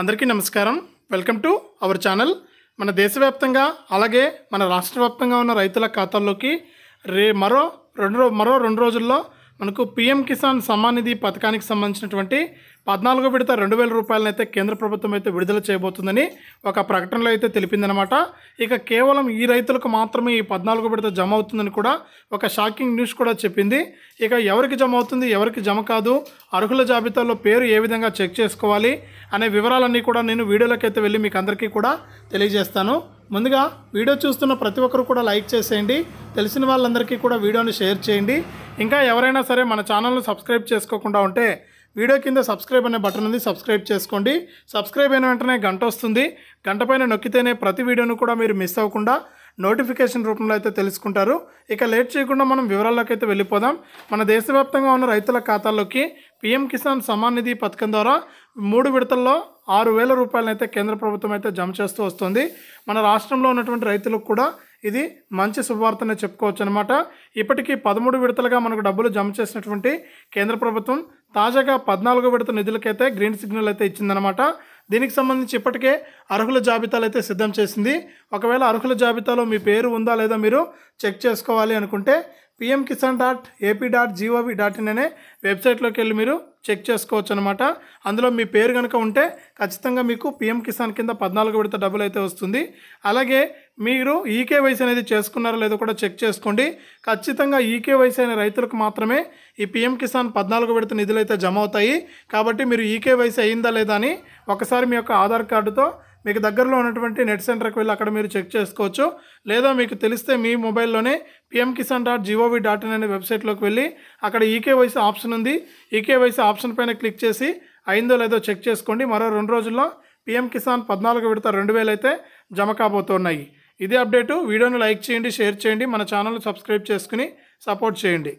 అందరికీ నమస్కారం welcome to our channel మన దేశవ్యాప్తంగా అలాగే మన రాష్ట్ర వ్యాప్తంగా ఉన్న రైతుల ఖాతాల్లోకి రే మరో రెండు మరో రెండు రోజుల్లో మనకు పీఎం కిసాన్ సమ్మాన్ నిధి పథకానికి సంబంధించినటువంటి పద్నాలుగో విడత రెండు వేల రూపాయలను అయితే కేంద్ర ప్రభుత్వం అయితే విడుదల చేయబోతుందని ఒక ప్రకటనలో అయితే తెలిపిందనమాట ఇక కేవలం ఈ రైతులకు మాత్రమే ఈ పద్నాలుగో విడత జమ అవుతుందని కూడా ఒక షాకింగ్ న్యూస్ కూడా చెప్పింది ఇక ఎవరికి జమ అవుతుంది ఎవరికి జమ కాదు అర్హుల జాబితాలో పేరు ఏ విధంగా చెక్ చేసుకోవాలి అనే వివరాలన్నీ కూడా నేను వీడియోలోకి అయితే వెళ్ళి మీకు అందరికీ కూడా తెలియజేస్తాను ముందుగా వీడియో చూస్తున్న ప్రతి ఒక్కరు కూడా లైక్ చేసేయండి తెలిసిన వాళ్ళందరికీ కూడా వీడియోని షేర్ చేయండి ఇంకా ఎవరైనా సరే మన ఛానల్ను సబ్స్క్రైబ్ చేసుకోకుండా ఉంటే వీడియో కింద సబ్స్క్రైబ్ అనే బటన్ ఉంది సబ్స్క్రైబ్ చేసుకోండి సబ్స్క్రైబ్ అయిన వెంటనే గంట వస్తుంది గంట పైన నొక్కితేనే ప్రతి వీడియోను కూడా మీరు మిస్ అవ్వకుండా నోటిఫికేషన్ రూపంలో అయితే తెలుసుకుంటారు ఇక లేట్ చేయకుండా మనం వివరాల్లోకి అయితే వెళ్ళిపోదాం మన దేశవ్యాప్తంగా ఉన్న రైతుల ఖాతాల్లోకి పీఎం కిసాన్ సమాన్ నిధి పథకం ద్వారా మూడు విడతల్లో ఆరు వేల రూపాయలనైతే కేంద్ర ప్రభుత్వం అయితే జమ చేస్తూ వస్తుంది మన రాష్ట్రంలో ఉన్నటువంటి రైతులకు కూడా ఇది మంచి శుభవార్తనే చెప్పుకోవచ్చు అనమాట ఇప్పటికీ పదమూడు విడతలుగా మనకు డబ్బులు జమ చేసినటువంటి కేంద్ర ప్రభుత్వం తాజాగా పద్నాలుగో విడత నిధులకైతే గ్రీన్ సిగ్నల్ అయితే ఇచ్చిందనమాట దీనికి సంబంధించి ఇప్పటికే అర్హుల జాబితాలు అయితే సిద్ధం చేసింది ఒకవేళ అర్హుల జాబితాలో మీ పేరు ఉందా లేదా మీరు చెక్ చేసుకోవాలి అనుకుంటే PM Kisan dot AP dot G O V dot in అనే వెబ్సైట్లోకి వెళ్ళి మీరు చెక్ చేసుకోవచ్చు అనమాట అందులో మీ పేరు కనుక ఉంటే ఖచ్చితంగా మీకు పిఎం కిసాన్ కింద పద్నాలుగు విడత డబ్బులు అయితే వస్తుంది అలాగే మీరు ఈకేవైసీ e అనేది చేసుకున్నారో లేదో కూడా చెక్ చేసుకోండి ఖచ్చితంగా ఈకేవైసీ e అయిన రైతులకు మాత్రమే ఈ పీఎం కిసాన్ పద్నాలుగు విడత నిధులు అయితే జమ అవుతాయి కాబట్టి మీరు ఈకేవైసీ e అయిందా లేదా అని ఒకసారి మీ యొక్క ఆధార్ కార్డుతో మీకు దగ్గరలో ఉన్నటువంటి నెట్ సెంటర్కి వెళ్ళి అక్కడ మీరు చెక్ చేసుకోవచ్చు లేదా మీకు తెలిస్తే మీ మొబైల్లోనే PM Kisan dot G O V dot in అనే వెబ్సైట్లోకి వెళ్ళి అక్కడ ఈకేవైసీ ఆప్షన్ ఉంది ఈకేవైసీ ఆప్షన్ పైన క్లిక్ చేసి అయిందో లేదో చెక్ చేసుకోండి మరో రెండు రోజుల్లో పిఎం కిసాన్ పద్నాలుగు విడత రెండు వేలు అయితే జమ కాబోతున్నాయి ఇదే అప్డేటు వీడియోను లైక్ చేయండి షేర్ చేయండి మన ఛానల్ను సబ్స్క్రైబ్ చేసుకుని సపోర్ట్ చేయండి